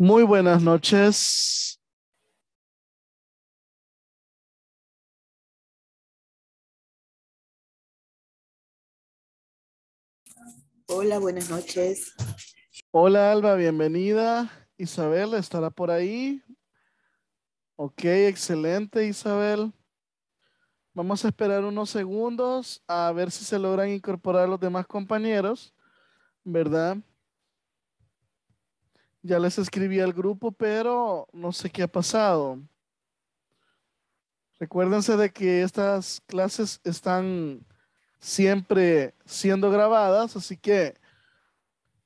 Muy buenas noches. Hola, buenas noches. Hola Alba, bienvenida. Isabel estará por ahí. Ok, excelente Isabel. Vamos a esperar unos segundos a ver si se logran incorporar los demás compañeros, ¿verdad? Ya les escribí al grupo, pero no sé qué ha pasado. Recuérdense de que estas clases están siempre siendo grabadas, así que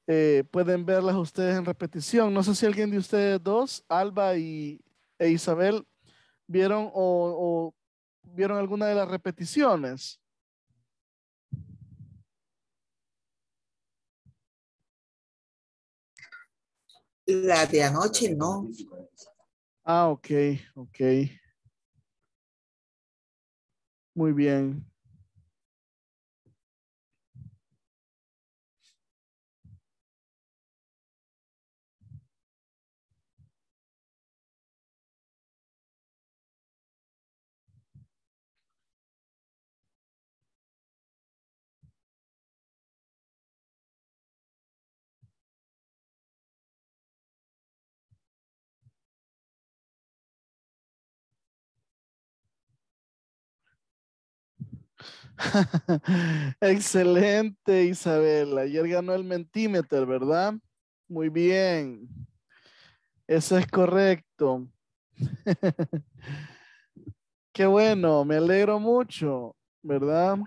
eh, pueden verlas ustedes en repetición. No sé si alguien de ustedes dos, Alba y, e Isabel, vieron o vieron alguna de las repeticiones. La de anoche no. Ah, ok, ok. Muy bien. Excelente, Isabel. Ayer ganó el Mentimeter, ¿verdad? Muy bien. Eso es correcto. Qué bueno, me alegro mucho, ¿verdad?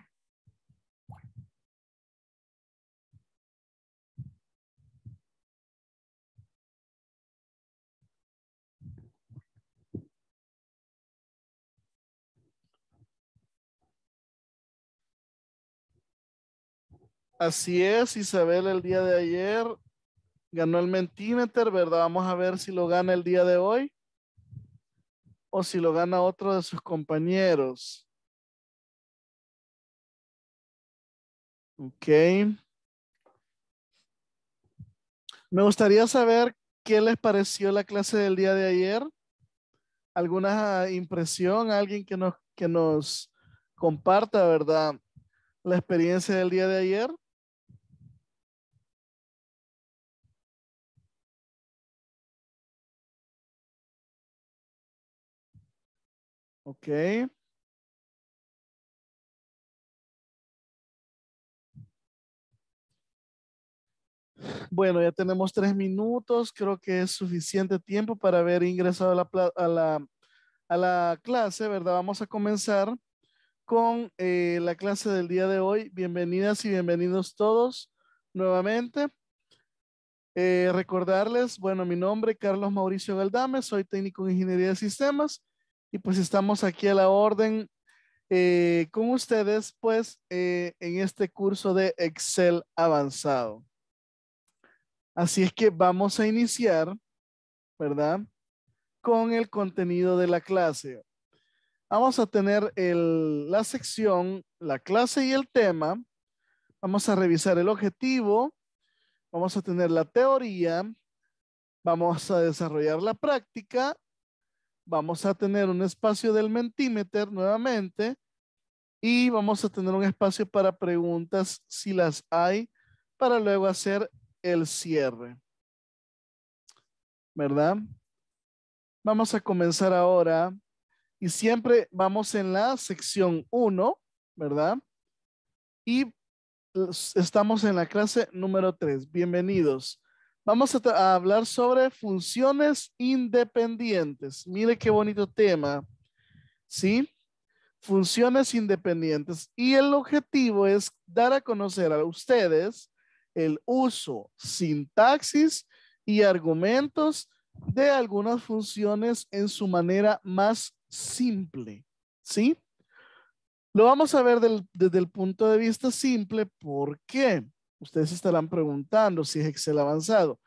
Así es, Isabel el día de ayer ganó el Mentimeter, ¿verdad? Vamos a ver si lo gana el día de hoy o si lo gana otro de sus compañeros. Ok. Me gustaría saber qué les pareció la clase del día de ayer. ¿Alguna impresión? ¿Alguien que nos, que nos comparta, verdad? La experiencia del día de ayer. Ok. Bueno, ya tenemos tres minutos. Creo que es suficiente tiempo para haber ingresado a la, clase, ¿verdad? Vamos a comenzar con eh, la clase del día de hoy. Bienvenidas y bienvenidos todos nuevamente. Eh, recordarles, bueno, mi nombre es Carlos Mauricio Galdame, soy técnico en Ingeniería de Sistemas y pues estamos aquí a la orden eh, con ustedes, pues, eh, en este curso de Excel avanzado. Así es que vamos a iniciar, ¿verdad? Con el contenido de la clase. Vamos a tener la sección, la clase y el tema. Vamos a revisar el objetivo. Vamos a tener la teoría. Vamos a desarrollar la práctica vamos a tener un espacio del Mentimeter nuevamente y vamos a tener un espacio para preguntas si las hay para luego hacer el cierre. ¿Verdad? Vamos a comenzar ahora y siempre vamos en la sección 1, ¿verdad? Y estamos en la clase número 3. Bienvenidos. Vamos a, hablar sobre funciones independientes. Mire qué bonito tema. ¿Sí? Funciones independientes. Y el objetivo es dar a conocer a ustedes el uso, sintaxis y argumentos de algunas funciones en su manera más simple. ¿Sí? Lo vamos a ver desde el punto de vista simple. ¿Por qué? Ustedes estarán preguntando si es Excel avanzado.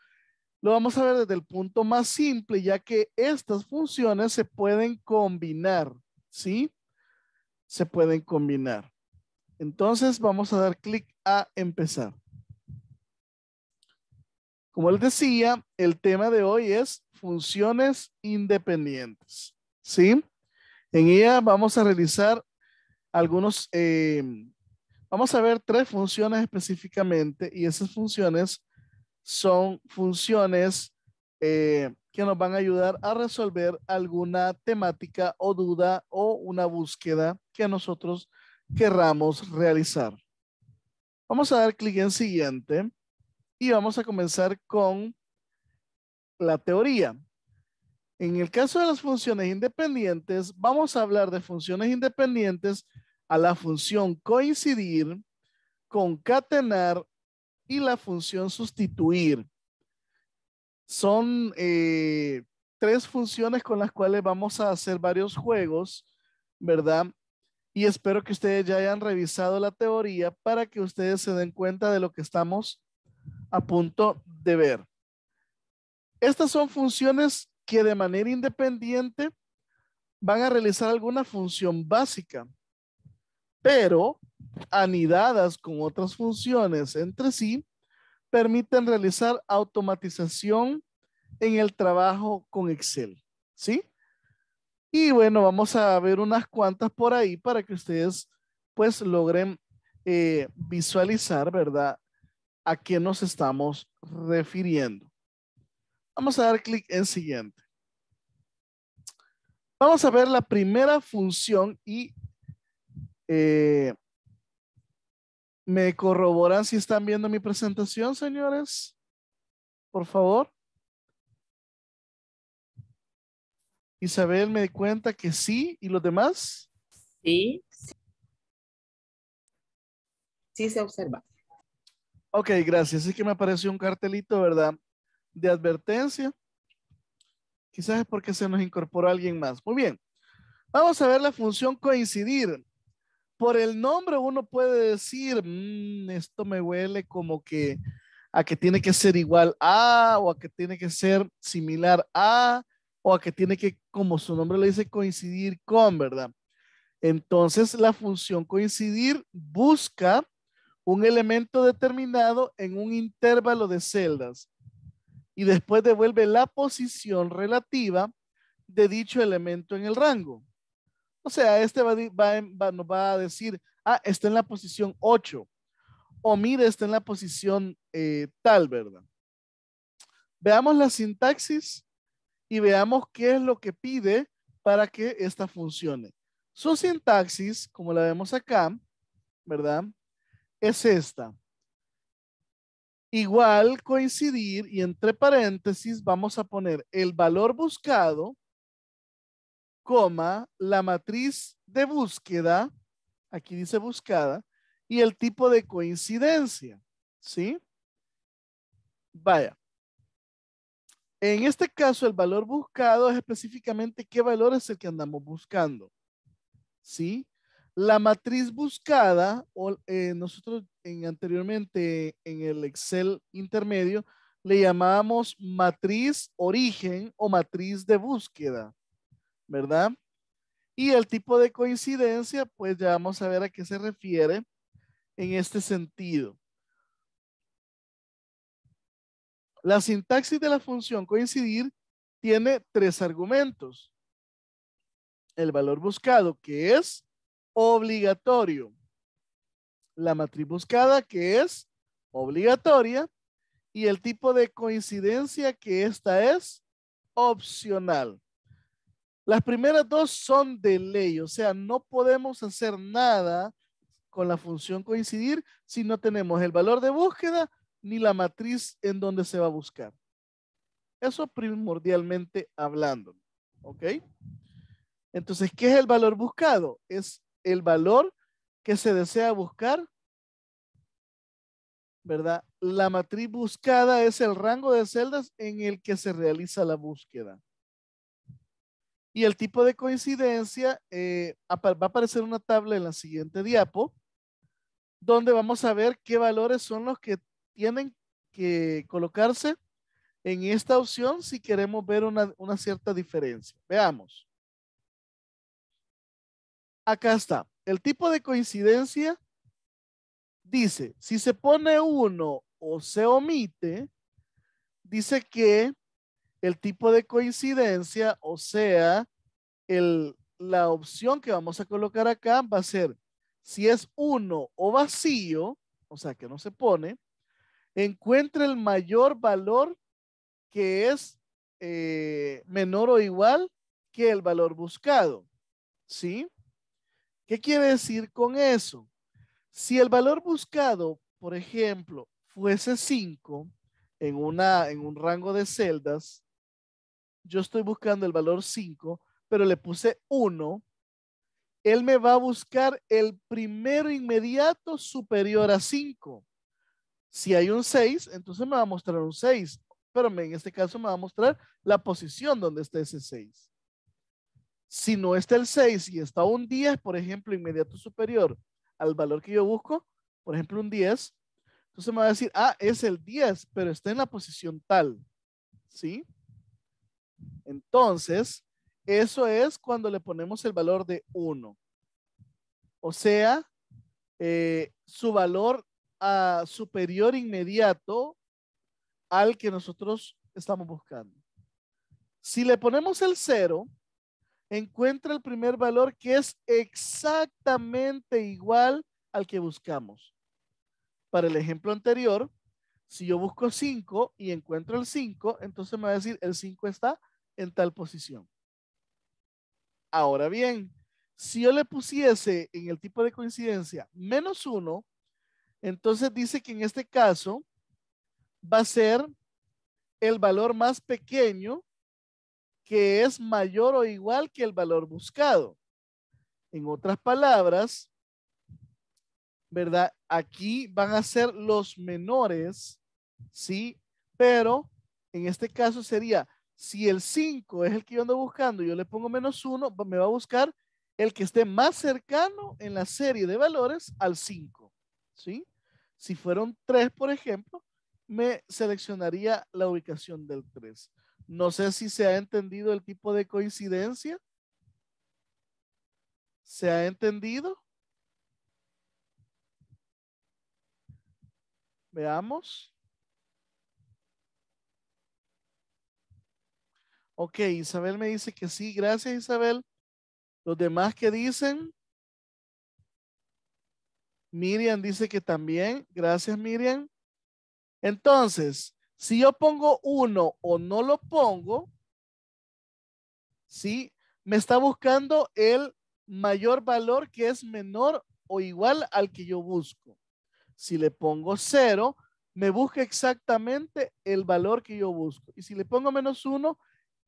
Lo vamos a ver desde el punto más simple, ya que estas funciones se pueden combinar, ¿sí? Se pueden combinar. Entonces vamos a dar clic a empezar. Como él decía, el tema de hoy es funciones independientes, ¿sí? En ella vamos a realizar algunos eh, Vamos a ver tres funciones específicamente y esas funciones son funciones eh, que nos van a ayudar a resolver alguna temática o duda o una búsqueda que nosotros querramos realizar. Vamos a dar clic en siguiente y vamos a comenzar con la teoría. En el caso de las funciones independientes, vamos a hablar de funciones independientes a la función coincidir, concatenar y la función sustituir. Son eh, tres funciones con las cuales vamos a hacer varios juegos, ¿verdad? Y espero que ustedes ya hayan revisado la teoría para que ustedes se den cuenta de lo que estamos a punto de ver. Estas son funciones que de manera independiente van a realizar alguna función básica pero anidadas con otras funciones entre sí, permiten realizar automatización en el trabajo con Excel, ¿sí? Y bueno, vamos a ver unas cuantas por ahí para que ustedes pues logren eh, visualizar, ¿verdad? A qué nos estamos refiriendo. Vamos a dar clic en siguiente. Vamos a ver la primera función y eh, ¿Me corroboran si están viendo mi presentación, señores? Por favor. Isabel, me di cuenta que sí. ¿Y los demás? Sí. Sí, se observa. Ok, gracias. Es que me apareció un cartelito, ¿verdad? De advertencia. Quizás es porque se nos incorporó alguien más. Muy bien. Vamos a ver la función coincidir por el nombre uno puede decir, mm, esto me huele como que a que tiene que ser igual a, o a que tiene que ser similar a, o a que tiene que, como su nombre le dice, coincidir con, ¿verdad? Entonces, la función coincidir busca un elemento determinado en un intervalo de celdas y después devuelve la posición relativa de dicho elemento en el rango. O sea, este nos va a decir, ah, está en la posición 8. O mire, está en la posición eh, tal, ¿verdad? Veamos la sintaxis y veamos qué es lo que pide para que esta funcione. Su sintaxis, como la vemos acá, ¿verdad? Es esta. Igual coincidir y entre paréntesis vamos a poner el valor buscado coma, la matriz de búsqueda, aquí dice buscada, y el tipo de coincidencia, ¿sí? Vaya. En este caso, el valor buscado es específicamente qué valor es el que andamos buscando, ¿sí? La matriz buscada, o, eh, nosotros anteriormente en el Excel intermedio le llamábamos matriz origen o matriz de búsqueda. ¿verdad? Y el tipo de coincidencia, pues ya vamos a ver a qué se refiere en este sentido. La sintaxis de la función coincidir tiene tres argumentos. El valor buscado, que es obligatorio. La matriz buscada, que es obligatoria. Y el tipo de coincidencia, que esta es opcional. Las primeras dos son de ley, o sea, no podemos hacer nada con la función coincidir si no tenemos el valor de búsqueda ni la matriz en donde se va a buscar. Eso primordialmente hablando. ¿Ok? Entonces, ¿qué es el valor buscado? Es el valor que se desea buscar, ¿verdad? La matriz buscada es el rango de celdas en el que se realiza la búsqueda. Y el tipo de coincidencia eh, va a aparecer una tabla en la siguiente diapo, donde vamos a ver qué valores son los que tienen que colocarse en esta opción si queremos ver una, una cierta diferencia. Veamos. Acá está. El tipo de coincidencia dice, si se pone uno o se omite, dice que el tipo de coincidencia, o sea, la opción que vamos a colocar acá va a ser si es uno o vacío, o sea, que no se pone, encuentre el mayor valor que es eh, menor o igual que el valor buscado. ¿Sí? ¿Qué quiere decir con eso? Si el valor buscado, por ejemplo, fuese 5 en, en un rango de celdas, yo estoy buscando el valor 5, pero le puse 1, él me va a buscar el primero inmediato superior a 5. Si hay un 6, entonces me va a mostrar un 6, pero en este caso me va a mostrar la posición donde está ese 6. Si no está el 6 y está un 10, por ejemplo, inmediato superior al valor que yo busco, por ejemplo, un 10, entonces me va a decir, ah, es el 10, pero está en la posición tal. ¿Sí? Entonces, eso es cuando le ponemos el valor de 1. O sea, eh, su valor ah, superior inmediato al que nosotros estamos buscando. Si le ponemos el 0, encuentra el primer valor que es exactamente igual al que buscamos. Para el ejemplo anterior, si yo busco 5 y encuentro el 5, entonces me va a decir el 5 está en tal posición. Ahora bien, si yo le pusiese en el tipo de coincidencia menos uno, entonces dice que en este caso va a ser el valor más pequeño que es mayor o igual que el valor buscado. En otras palabras, ¿verdad? Aquí van a ser los menores, ¿sí? Pero en este caso sería si el 5 es el que yo ando buscando, yo le pongo menos 1, me va a buscar el que esté más cercano en la serie de valores al 5. ¿sí? Si fueron 3, por ejemplo, me seleccionaría la ubicación del 3. No sé si se ha entendido el tipo de coincidencia. ¿Se ha entendido? Veamos. Ok, Isabel me dice que sí. Gracias, Isabel. Los demás que dicen. Miriam dice que también. Gracias, Miriam. Entonces, si yo pongo uno o no lo pongo, ¿sí? Me está buscando el mayor valor que es menor o igual al que yo busco. Si le pongo cero, me busca exactamente el valor que yo busco. Y si le pongo menos uno,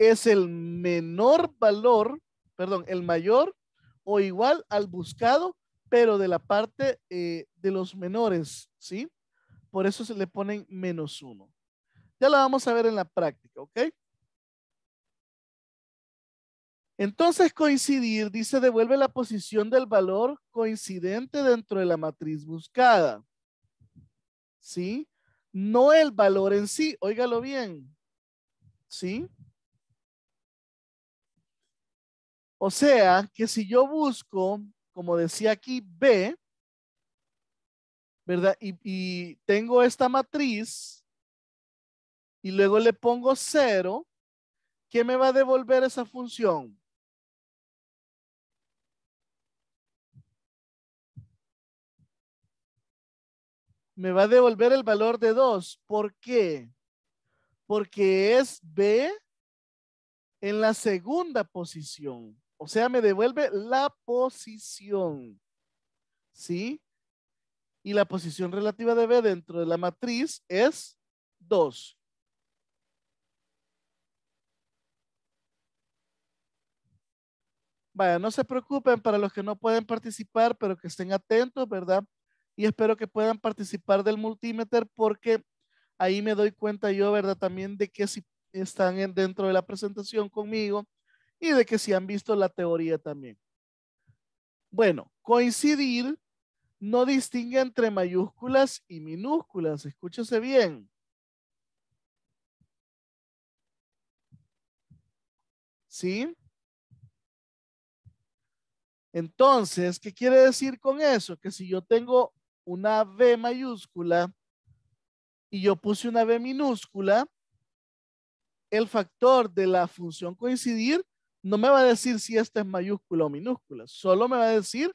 es el menor valor, perdón, el mayor o igual al buscado, pero de la parte eh, de los menores, ¿sí? Por eso se le ponen menos uno. Ya lo vamos a ver en la práctica, ¿ok? Entonces coincidir, dice, devuelve la posición del valor coincidente dentro de la matriz buscada. ¿Sí? No el valor en sí, óigalo bien. ¿Sí? O sea, que si yo busco, como decía aquí, B, ¿verdad? Y, tengo esta matriz y luego le pongo cero, ¿qué me va a devolver esa función? me va a devolver el valor de 2. ¿Por qué? Porque es B en la segunda posición. O sea, me devuelve la posición. ¿Sí? Y la posición relativa de B dentro de la matriz es 2. Vaya, no se preocupen para los que no pueden participar, pero que estén atentos, ¿verdad? Y espero que puedan participar del multímetro porque ahí me doy cuenta yo, ¿verdad? También de que si están dentro de la presentación conmigo, y de que si han visto la teoría también. Bueno, coincidir no distingue entre mayúsculas y minúsculas. Escúchese bien. ¿Sí? Entonces, ¿qué quiere decir con eso? Que si yo tengo una B mayúscula y yo puse una B minúscula, el factor de la función coincidir no me va a decir si esta es mayúscula o minúscula, solo me va a decir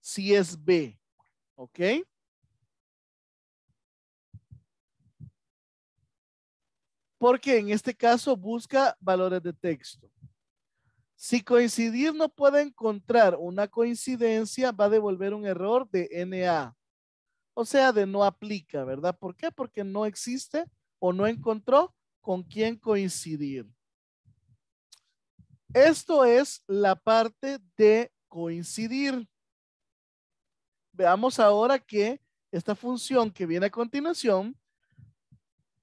si es B. ¿Ok? Porque en este caso busca valores de texto. Si coincidir no puede encontrar una coincidencia, va a devolver un error de NA. O sea, de no aplica, ¿verdad? ¿Por qué? Porque no existe o no encontró con quién coincidir. Esto es la parte de coincidir. Veamos ahora que esta función que viene a continuación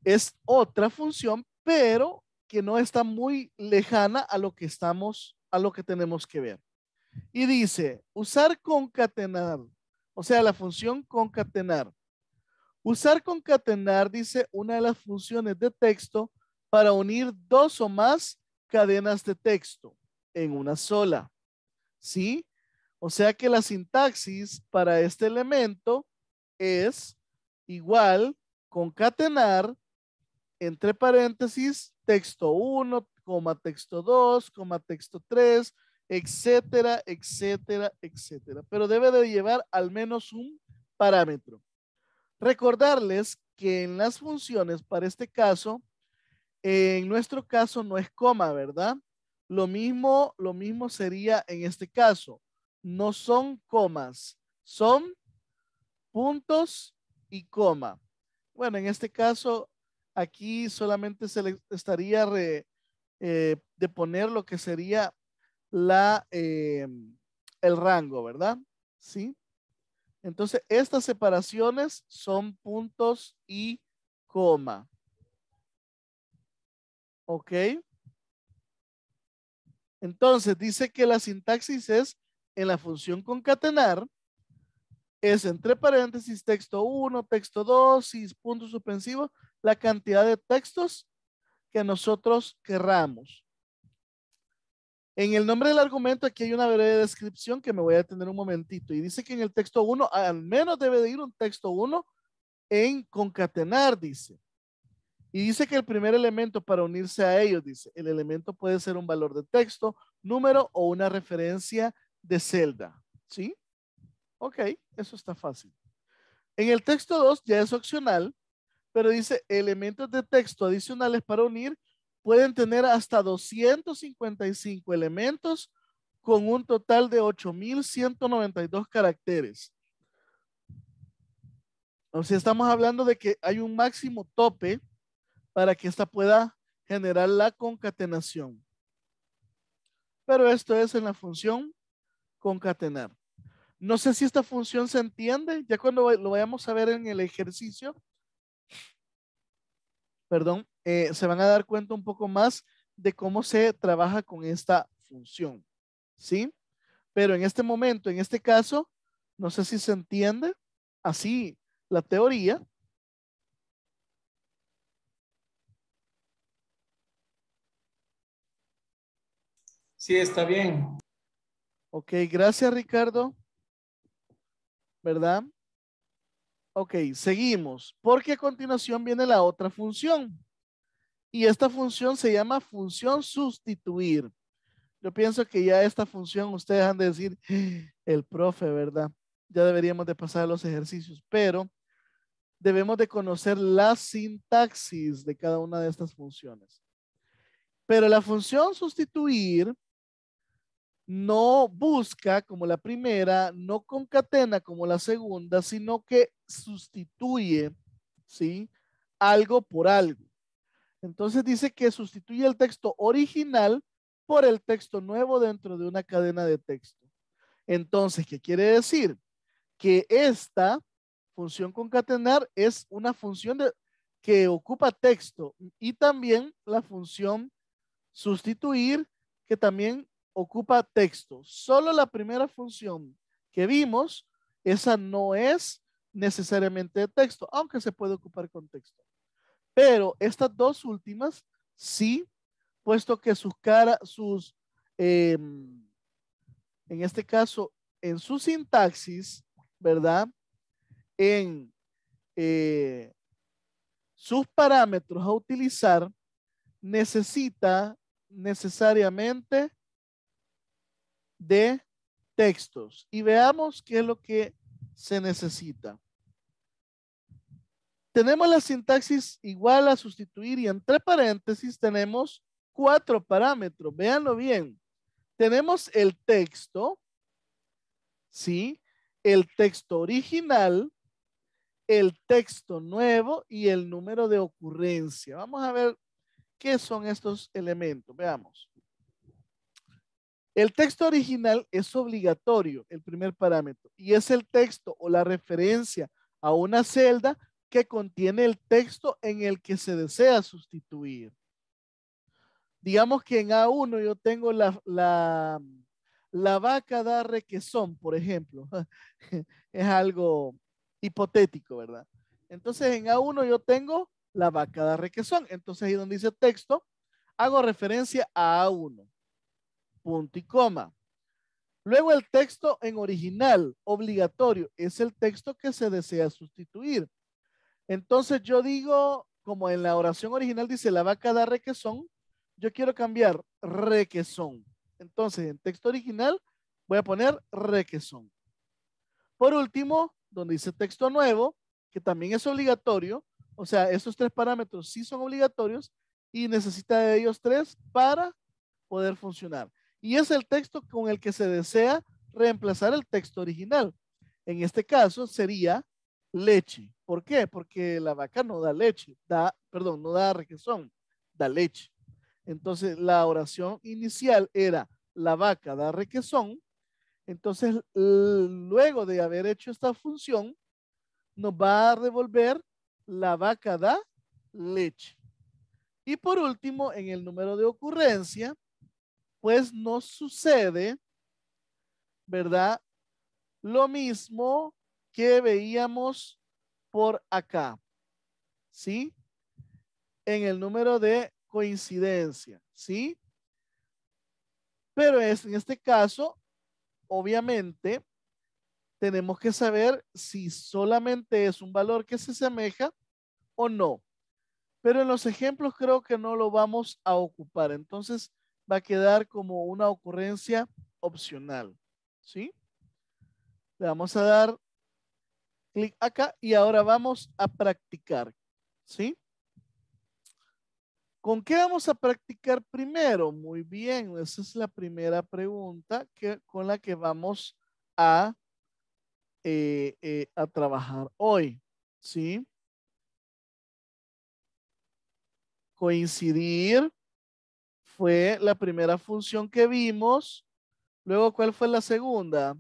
es otra función, pero que no está muy lejana a lo que estamos, a lo que tenemos que ver. Y dice, usar concatenar, o sea, la función concatenar. Usar concatenar, dice, una de las funciones de texto para unir dos o más cadenas de texto en una sola. ¿Sí? O sea que la sintaxis para este elemento es igual concatenar entre paréntesis texto 1, coma texto 2, coma texto 3, etcétera, etcétera, etcétera. Pero debe de llevar al menos un parámetro. Recordarles que en las funciones para este caso en nuestro caso no es coma, ¿verdad? Lo mismo, lo mismo sería en este caso. No son comas, son puntos y coma. Bueno, en este caso, aquí solamente se le estaría eh, de poner lo que sería la, eh, el rango, ¿verdad? ¿Sí? Entonces, estas separaciones son puntos y coma. ¿Ok? Entonces dice que la sintaxis es en la función concatenar, es entre paréntesis texto 1, texto 2 y punto suspensivo, la cantidad de textos que nosotros querramos. En el nombre del argumento aquí hay una breve descripción que me voy a tener un momentito y dice que en el texto 1 al menos debe de ir un texto 1 en concatenar, dice. Y dice que el primer elemento para unirse a ellos, dice, el elemento puede ser un valor de texto, número o una referencia de celda. ¿Sí? Ok, eso está fácil. En el texto 2 ya es opcional, pero dice elementos de texto adicionales para unir pueden tener hasta 255 elementos con un total de 8,192 caracteres. O sea, estamos hablando de que hay un máximo tope para que ésta pueda generar la concatenación. Pero esto es en la función concatenar. No sé si esta función se entiende, ya cuando lo vayamos a ver en el ejercicio, perdón, eh, se van a dar cuenta un poco más de cómo se trabaja con esta función, ¿sí? Pero en este momento, en este caso, no sé si se entiende así la teoría, Sí, está bien. Ok, gracias Ricardo. ¿Verdad? Ok, seguimos, porque a continuación viene la otra función. Y esta función se llama función sustituir. Yo pienso que ya esta función ustedes han de decir, ah, el profe, ¿verdad? Ya deberíamos de pasar a los ejercicios, pero debemos de conocer la sintaxis de cada una de estas funciones. Pero la función sustituir no busca como la primera, no concatena como la segunda, sino que sustituye, ¿sí? Algo por algo. Entonces dice que sustituye el texto original por el texto nuevo dentro de una cadena de texto. Entonces, ¿qué quiere decir? Que esta función concatenar es una función de, que ocupa texto y también la función sustituir que también ocupa texto. Solo la primera función que vimos, esa no es necesariamente de texto, aunque se puede ocupar con texto. Pero estas dos últimas, sí, puesto que sus caras, sus, em, en este caso, en su sintaxis, ¿verdad? En eh, sus parámetros a utilizar, necesita necesariamente de textos y veamos qué es lo que se necesita. Tenemos la sintaxis igual a sustituir y entre paréntesis tenemos cuatro parámetros. Véanlo bien. Tenemos el texto, ¿sí? El texto original, el texto nuevo y el número de ocurrencia. Vamos a ver qué son estos elementos. Veamos. El texto original es obligatorio, el primer parámetro, y es el texto o la referencia a una celda que contiene el texto en el que se desea sustituir. Digamos que en A1 yo tengo la, la, la vaca da requesón, por ejemplo. es algo hipotético, ¿verdad? Entonces en A1 yo tengo la vaca da requesón. Entonces ahí donde dice texto, hago referencia a A1 punto y coma. Luego el texto en original, obligatorio, es el texto que se desea sustituir. Entonces yo digo, como en la oración original dice la vaca da requesón, yo quiero cambiar requesón. Entonces en texto original voy a poner requesón. Por último, donde dice texto nuevo, que también es obligatorio, o sea, estos tres parámetros sí son obligatorios y necesita de ellos tres para poder funcionar y es el texto con el que se desea reemplazar el texto original. En este caso sería leche. ¿Por qué? Porque la vaca no da leche, da, perdón, no da requesón, da leche. Entonces la oración inicial era la vaca da requesón. Entonces luego de haber hecho esta función, nos va a devolver la vaca da leche. Y por último, en el número de ocurrencia, pues nos sucede, ¿verdad? Lo mismo que veíamos por acá, ¿sí? En el número de coincidencia, ¿sí? Pero es, en este caso, obviamente, tenemos que saber si solamente es un valor que se asemeja o no. Pero en los ejemplos creo que no lo vamos a ocupar. Entonces, va a quedar como una ocurrencia opcional. ¿Sí? Le vamos a dar clic acá y ahora vamos a practicar. ¿Sí? ¿Con qué vamos a practicar primero? Muy bien, esa es la primera pregunta que, con la que vamos a, eh, eh, a trabajar hoy. ¿Sí? Coincidir fue la primera función que vimos. Luego, ¿cuál fue la segunda?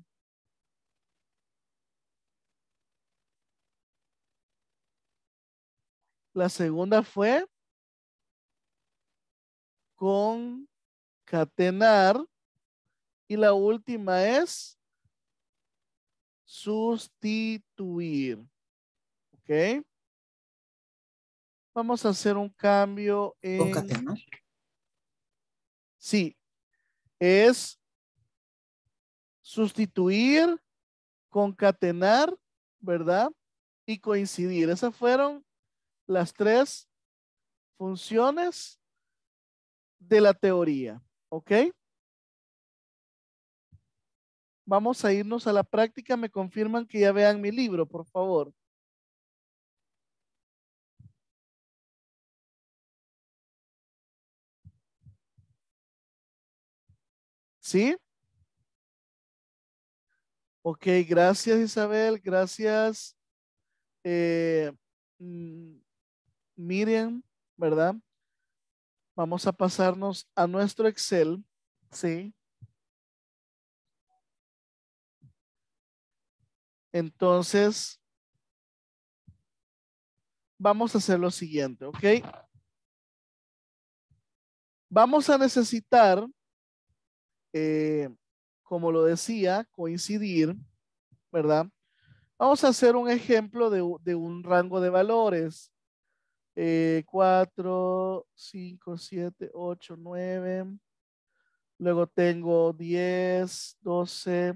La segunda fue concatenar y la última es sustituir. ¿Ok? Vamos a hacer un cambio en... Sí, es sustituir, concatenar, ¿verdad? Y coincidir. Esas fueron las tres funciones de la teoría, ¿ok? Vamos a irnos a la práctica. Me confirman que ya vean mi libro, por favor. ¿Sí? Ok, gracias Isabel, gracias. Eh, mm, Miriam, ¿verdad? Vamos a pasarnos a nuestro Excel, ¿sí? Entonces, vamos a hacer lo siguiente, ¿ok? Vamos a necesitar eh, como lo decía, coincidir, ¿verdad? Vamos a hacer un ejemplo de, de un rango de valores. 4, 5, 7, 8, 9. Luego tengo 10, 12,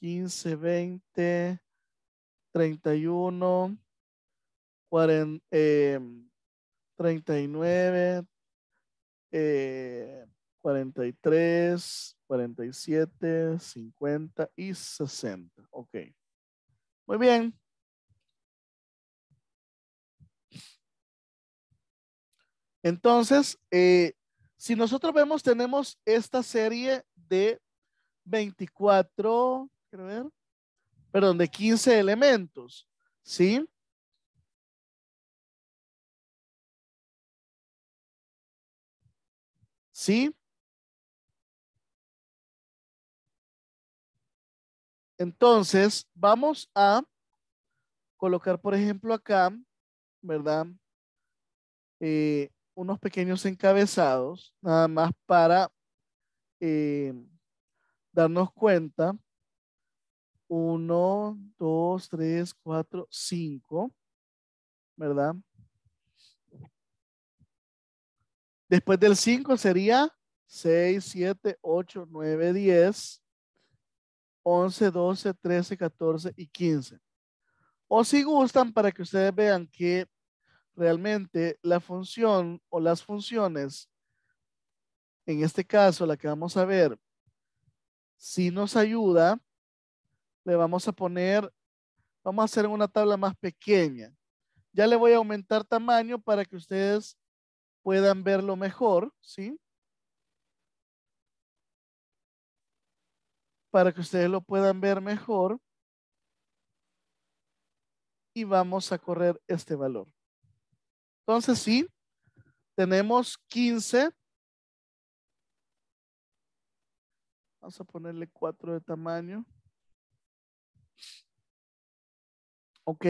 15, 20, 31, 40, eh, 39, eh, 43, 47, 50 y 60. Ok. Muy bien. Entonces, eh, si nosotros vemos, tenemos esta serie de 24, quiero ver, perdón, de 15 elementos, ¿sí? ¿Sí? Entonces, vamos a colocar, por ejemplo, acá, ¿verdad? Eh, unos pequeños encabezados, nada más para eh, darnos cuenta. Uno, dos, tres, cuatro, cinco, ¿verdad? Después del cinco sería seis, siete, ocho, nueve, diez. 11, 12, 13, 14 y 15. O si gustan para que ustedes vean que realmente la función o las funciones, en este caso la que vamos a ver, si nos ayuda, le vamos a poner, vamos a hacer una tabla más pequeña. Ya le voy a aumentar tamaño para que ustedes puedan verlo mejor, ¿sí? para que ustedes lo puedan ver mejor. Y vamos a correr este valor. Entonces, sí, tenemos 15. Vamos a ponerle 4 de tamaño. Ok.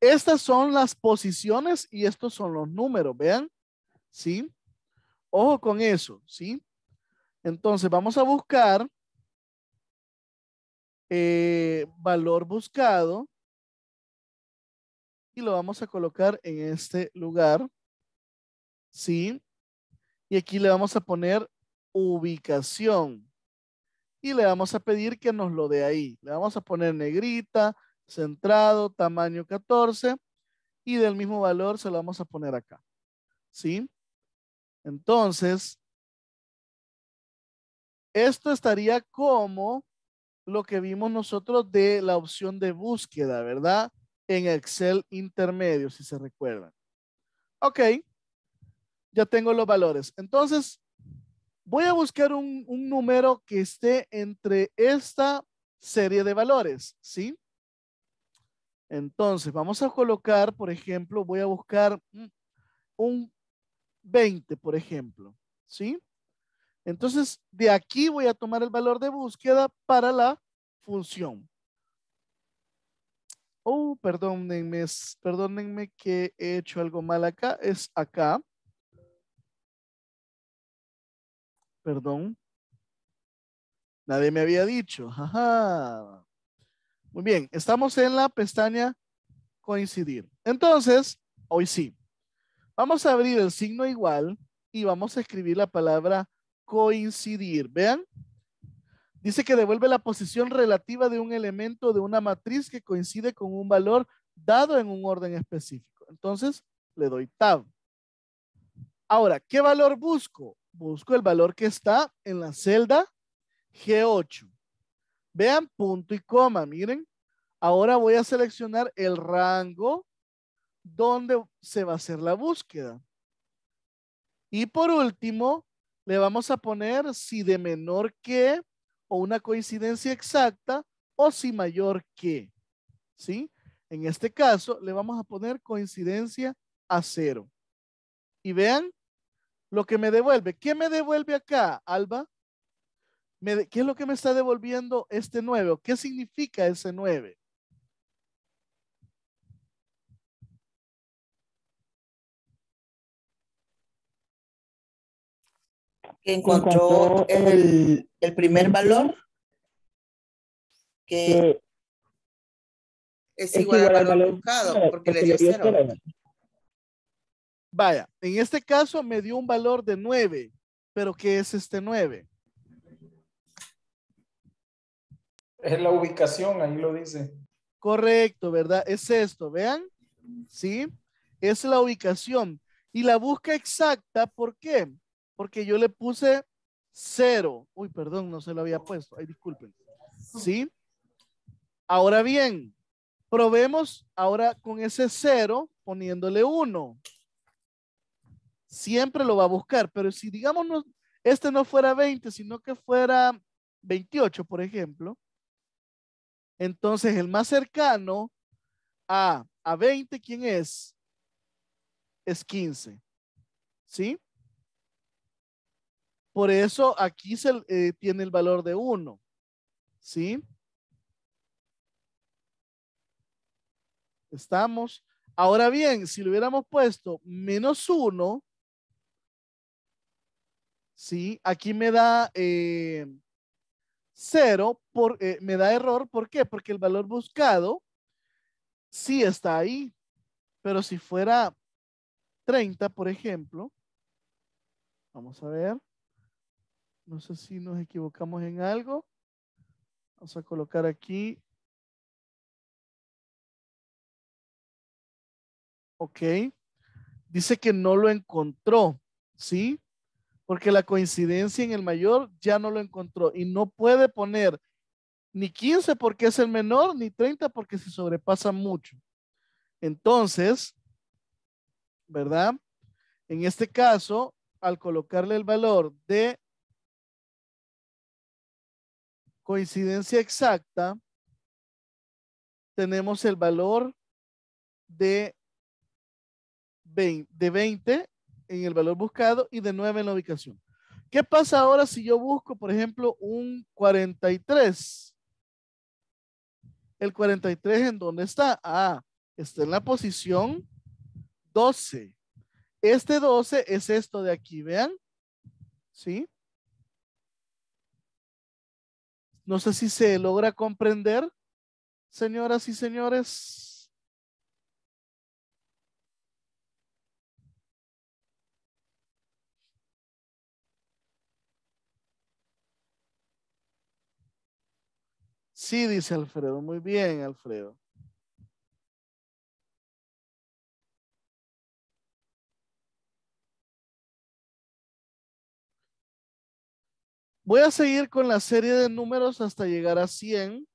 Estas son las posiciones y estos son los números, vean. ¿Sí? Ojo con eso, ¿sí? Entonces, vamos a buscar eh, valor buscado y lo vamos a colocar en este lugar. ¿Sí? Y aquí le vamos a poner ubicación. Y le vamos a pedir que nos lo dé ahí. Le vamos a poner negrita, centrado, tamaño 14. Y del mismo valor se lo vamos a poner acá. ¿Sí? Entonces, esto estaría como lo que vimos nosotros de la opción de búsqueda, ¿verdad? En Excel intermedio, si se recuerdan. Ok, ya tengo los valores. Entonces, voy a buscar un, un número que esté entre esta serie de valores, ¿sí? Entonces, vamos a colocar, por ejemplo, voy a buscar mm, un 20, por ejemplo, ¿sí? Entonces, de aquí voy a tomar el valor de búsqueda para la función. Oh, perdónenme, perdónenme que he hecho algo mal acá. Es acá. Perdón. Nadie me había dicho. Muy bien, estamos en la pestaña coincidir. Entonces, hoy sí. Vamos a abrir el signo igual y vamos a escribir la palabra coincidir. Vean, dice que devuelve la posición relativa de un elemento de una matriz que coincide con un valor dado en un orden específico. Entonces, le doy tab. Ahora, ¿qué valor busco? Busco el valor que está en la celda G8. Vean, punto y coma, miren. Ahora voy a seleccionar el rango donde se va a hacer la búsqueda. Y por último, le vamos a poner si de menor que o una coincidencia exacta o si mayor que. ¿Sí? En este caso, le vamos a poner coincidencia a cero. Y vean lo que me devuelve. ¿Qué me devuelve acá, Alba? ¿Qué es lo que me está devolviendo este 9? ¿Qué significa ese 9? que encontró, el, primer valor que, es, igual al valor, buscado porque, le dio cero. Vaya, en este caso me dio un valor de 9, pero ¿qué es este 9? Es la ubicación, ahí lo dice. Correcto, ¿verdad? Es esto, vean, ¿sí? Es la ubicación. Y la busca exacta, ¿por qué? porque yo le puse cero. Uy, perdón, no se lo había puesto. Ay, disculpen. ¿Sí? Ahora bien, probemos ahora con ese cero poniéndole uno. Siempre lo va a buscar, pero si digamos este no fuera 20, sino que fuera 28, por ejemplo, entonces el más cercano a, a 20, ¿quién es? Es 15. ¿Sí? Por eso aquí se, eh, tiene el valor de 1. ¿Sí? Estamos. Ahora bien, si lo hubiéramos puesto menos 1, ¿sí? Aquí me da 0, eh, eh, me da error. ¿Por qué? Porque el valor buscado sí está ahí. Pero si fuera 30, por ejemplo, vamos a ver. No sé si nos equivocamos en algo. Vamos a colocar aquí. Ok. Dice que no lo encontró, ¿sí? Porque la coincidencia en el mayor ya no lo encontró y no puede poner ni 15 porque es el menor, ni 30 porque se sobrepasa mucho. Entonces, ¿verdad? En este caso, al colocarle el valor de coincidencia exacta, tenemos el valor de 20, en el valor buscado y de 9 en la ubicación. ¿Qué pasa ahora si yo busco, por ejemplo, un 43? ¿El 43 en dónde está? Ah, está en la posición 12. Este 12 es esto de aquí, vean. ¿Sí? No sé si se logra comprender, señoras y señores. Sí, dice Alfredo. Muy bien, Alfredo. Voy a seguir con la serie de números hasta llegar a 100.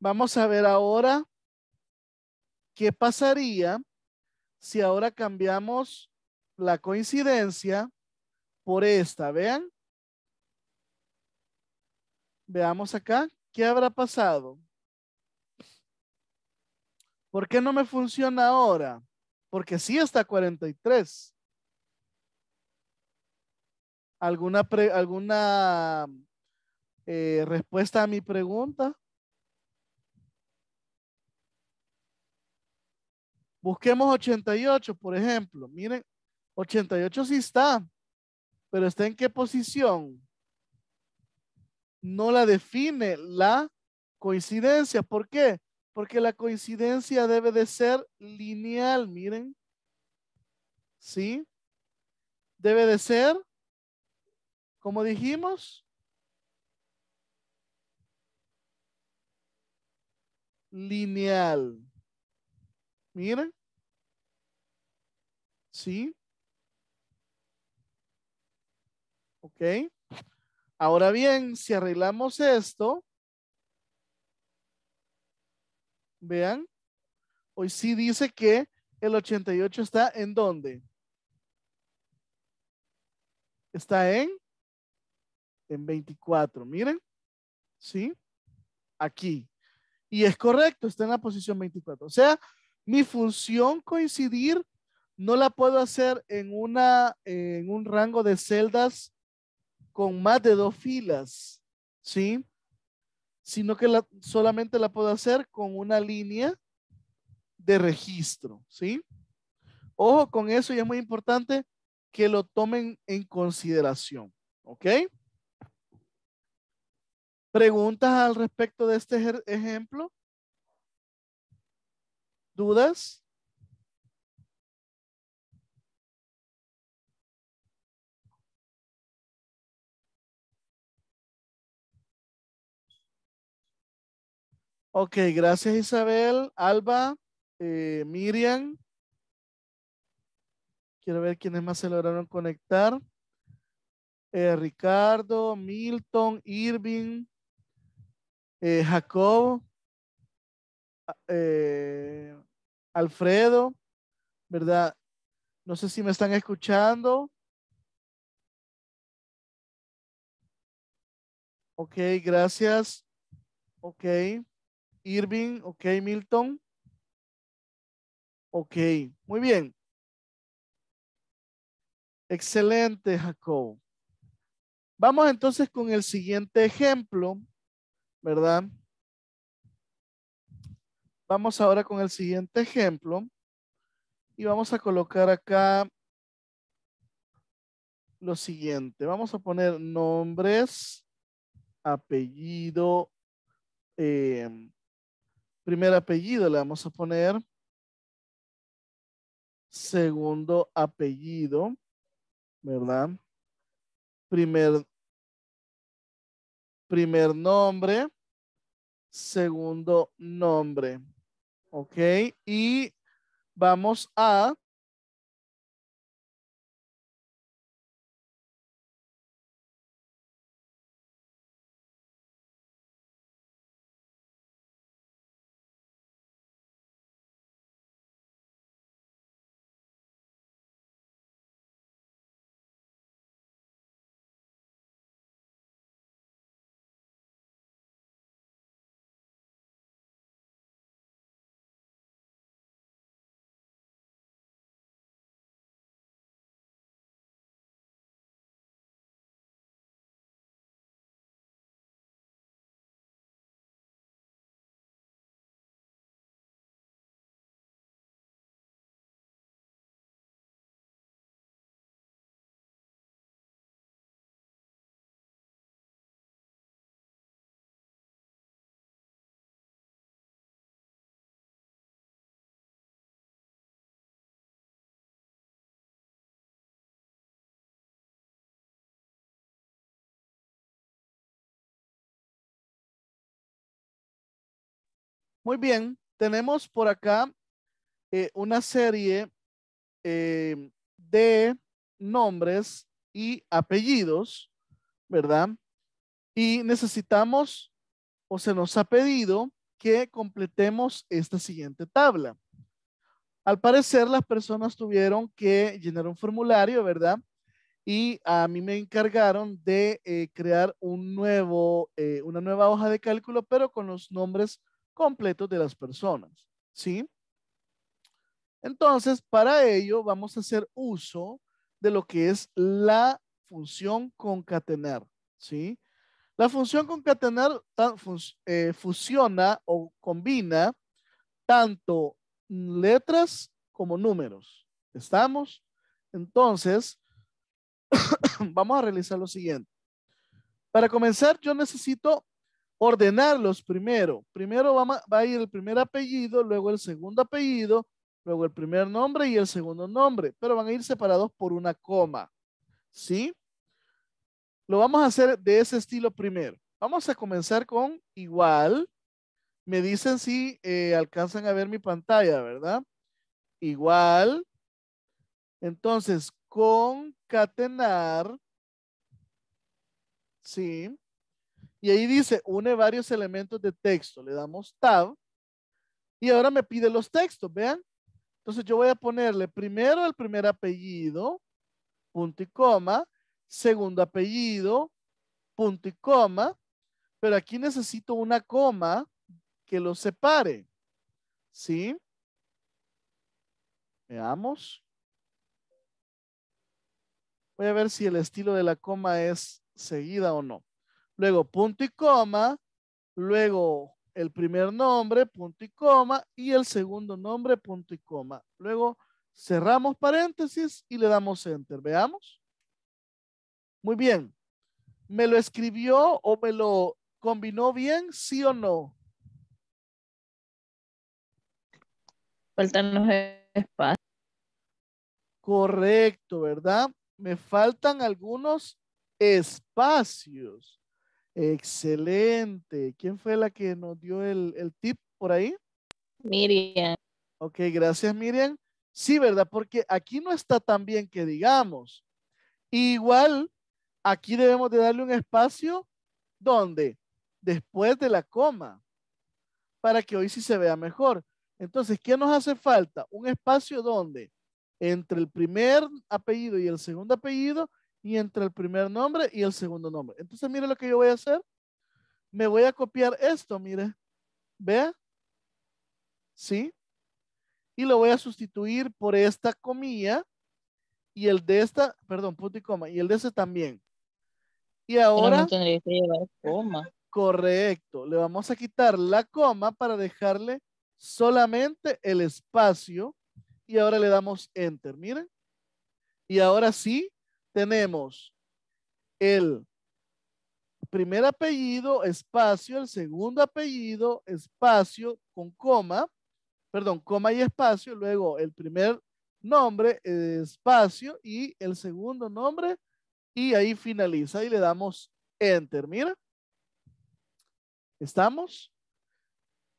Vamos a ver ahora qué pasaría si ahora cambiamos la coincidencia por esta. Vean. Veamos acá. ¿Qué habrá pasado? ¿Por qué no me funciona ahora? Porque sí está 43. ¿Alguna, alguna eh, respuesta a mi pregunta? Busquemos 88, por ejemplo. Miren, 88 sí está, pero está en qué posición. No la define la coincidencia. ¿Por qué? Porque la coincidencia debe de ser lineal, miren. ¿Sí? Debe de ser, como dijimos, lineal. Miren. ¿Sí? ¿Ok? Ahora bien, si arreglamos esto, vean, hoy sí dice que el 88 está en dónde? Está en, en 24, miren, ¿sí? Aquí. Y es correcto, está en la posición 24. O sea, mi función coincidir no la puedo hacer en, una, en un rango de celdas con más de dos filas, ¿sí? Sino que solamente la puedo hacer con una línea de registro, ¿sí? Ojo con eso y es muy importante que lo tomen en consideración, ¿ok? ¿Preguntas al respecto de este ejemplo? ¿Dudas? Ok, gracias Isabel, Alba, eh, Miriam. Quiero ver quiénes más se lograron conectar. Eh, Ricardo, Milton, Irving, eh, Jacob, Alfredo, ¿verdad? No sé si me están escuchando. Ok, gracias. Ok. Irving, ok, Milton. Ok, muy bien. Excelente, Jacob. Vamos entonces con el siguiente ejemplo, ¿verdad? Vamos ahora con el siguiente ejemplo y vamos a colocar acá lo siguiente. Vamos a poner nombres, apellido, eh, Primer apellido le vamos a poner. Segundo apellido, ¿verdad? Primer, primer nombre, segundo nombre. ¿Ok? Y vamos a Muy bien, tenemos por acá eh, una serie eh, de nombres y apellidos, ¿verdad? Y necesitamos o se nos ha pedido que completemos esta siguiente tabla. Al parecer las personas tuvieron que llenar un formulario, ¿verdad? Y a mí me encargaron de eh, crear un nuevo, una nueva hoja de cálculo, pero con los nombres completos de las personas. ¿Sí? Entonces, para ello vamos a hacer uso de lo que es la función concatenar. ¿Sí? La función concatenar eh, fusiona o combina tanto letras como números. ¿Estamos? Entonces, vamos a realizar lo siguiente. Para comenzar, yo necesito ordenarlos primero. Primero va, a ir el primer apellido, luego el segundo apellido, luego el primer nombre y el segundo nombre, pero van a ir separados por una coma. ¿Sí? Lo vamos a hacer de ese estilo primero. Vamos a comenzar con igual. Me dicen si eh, alcanzan a ver mi pantalla, ¿verdad? Igual. Entonces, concatenar. Sí. Y ahí dice, une varios elementos de texto. Le damos tab. Y ahora me pide los textos, vean. Entonces yo voy a ponerle primero el primer apellido, punto y coma, segundo apellido, punto y coma, pero aquí necesito una coma que lo separe. ¿Sí? Veamos. Voy a ver si el estilo de la coma es seguida o no luego punto y coma, luego el primer nombre, punto y coma, y el segundo nombre, punto y coma. Luego cerramos paréntesis y le damos enter. Veamos. Muy bien. ¿Me lo escribió o me lo combinó bien, sí o no? Faltan los espacios. Correcto, ¿verdad? Me faltan algunos espacios. Excelente. ¿Quién fue la que nos dio el, el tip por ahí? Miriam. Ok, gracias Miriam. Sí, ¿verdad? Porque aquí no está tan bien que digamos. Igual, aquí debemos de darle un espacio donde después de la coma para que hoy sí se vea mejor. Entonces, ¿qué nos hace falta? Un espacio donde entre el primer apellido y el segundo apellido y entre el primer nombre y el segundo nombre. Entonces, mire lo que yo voy a hacer. Me voy a copiar esto, mire. Vea. ¿Sí? Y lo voy a sustituir por esta comilla y el de esta, perdón, punto y coma, y el de ese también. Y ahora... Correcto. Le vamos a quitar la coma para dejarle solamente el espacio y ahora le damos enter, miren. Y ahora sí, tenemos el primer apellido, espacio, el segundo apellido, espacio con coma, perdón, coma y espacio, luego el primer nombre, espacio y el segundo nombre y ahí finaliza y le damos enter. Mira, ¿estamos?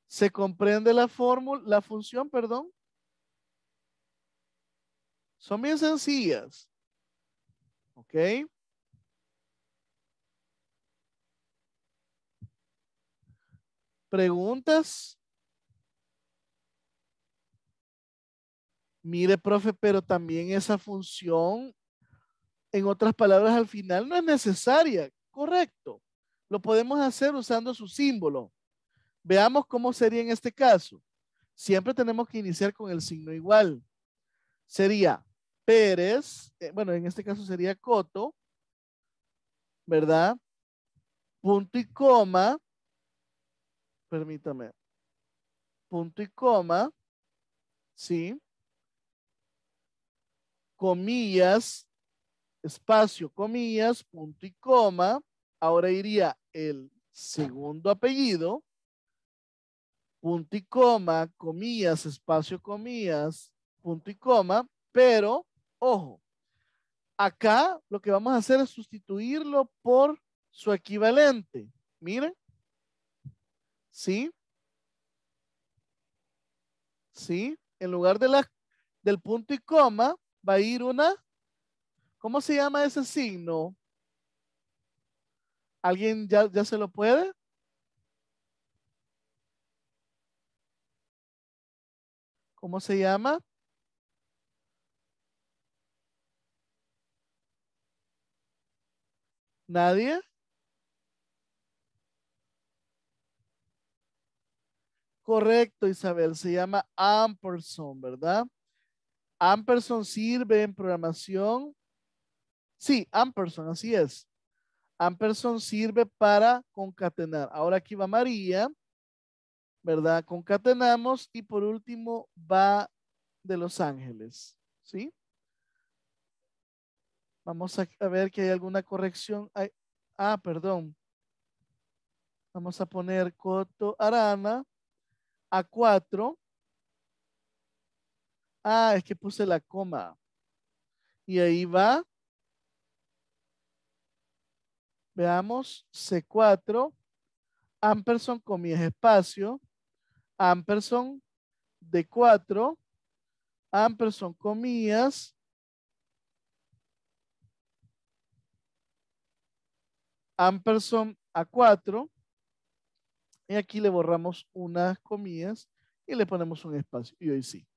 ¿Se comprende la fórmula, la función, perdón? Son bien sencillas. ¿Ok? ¿Preguntas? Mire, profe, pero también esa función, en otras palabras, al final no es necesaria. Correcto. Lo podemos hacer usando su símbolo. Veamos cómo sería en este caso. Siempre tenemos que iniciar con el signo igual. Sería Pérez, eh, bueno, en este caso sería Coto, ¿verdad? Punto y coma, permítame, punto y coma, ¿sí? Comillas, espacio, comillas, punto y coma. Ahora iría el segundo apellido, punto y coma, comillas, espacio, comillas, punto y coma, pero Ojo, acá lo que vamos a hacer es sustituirlo por su equivalente. Miren. ¿Sí? ¿Sí? En lugar de del punto y coma va a ir una... ¿Cómo se llama ese signo? ¿Alguien ya, ya se lo puede? ¿Cómo se llama? ¿Nadie? Correcto, Isabel. Se llama Amperson, ¿verdad? Amperson sirve en programación. Sí, Amperson, así es. Amperson sirve para concatenar. Ahora aquí va María, ¿verdad? Concatenamos y por último va de Los Ángeles, ¿sí? Vamos a ver que hay alguna corrección. ah, perdón. Vamos a poner Coto Arana a 4. Ah, es que puse la coma. Y ahí va. Veamos, C4. Amperson comillas espacio. Amperson de 4 Amperson comillas Ampersand a 4. Y aquí le borramos unas comillas y le ponemos un espacio. Y hoy sí.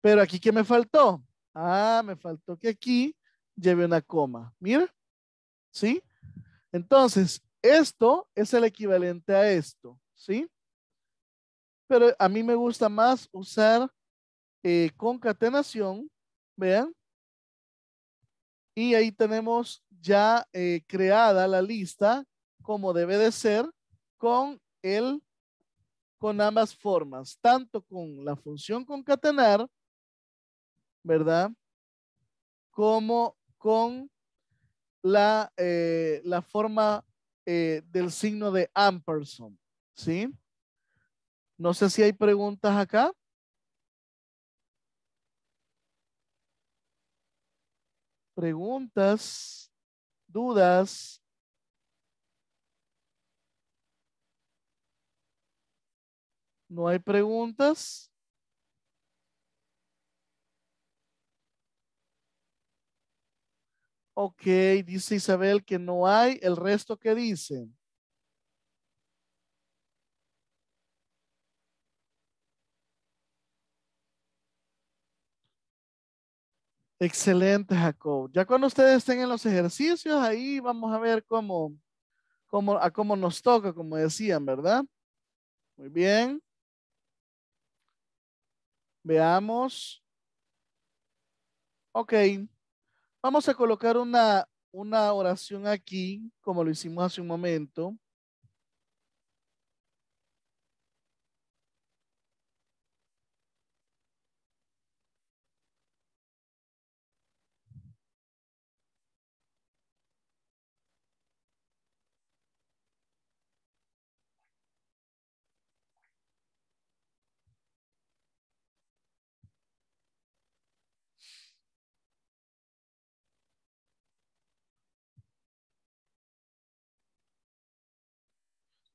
Pero aquí, ¿qué me faltó? Ah, me faltó que aquí lleve una coma. Mira. ¿Sí? Entonces, esto es el equivalente a esto. ¿Sí? Pero a mí me gusta más usar eh, concatenación. Vean. Y ahí tenemos ya eh, creada la lista como debe de ser con el con ambas formas, tanto con la función concatenar, ¿verdad? Como con la, eh, forma eh, del signo de ampersand, ¿sí? No sé si hay preguntas acá. preguntas, dudas. ¿No hay preguntas? Ok, dice Isabel que no hay. ¿El resto que dicen? Excelente, Jacob. Ya cuando ustedes estén en los ejercicios, ahí vamos a ver cómo, a cómo nos toca, como decían, ¿verdad? Muy bien. Veamos. Ok. Vamos a colocar una, una oración aquí, como lo hicimos hace un momento.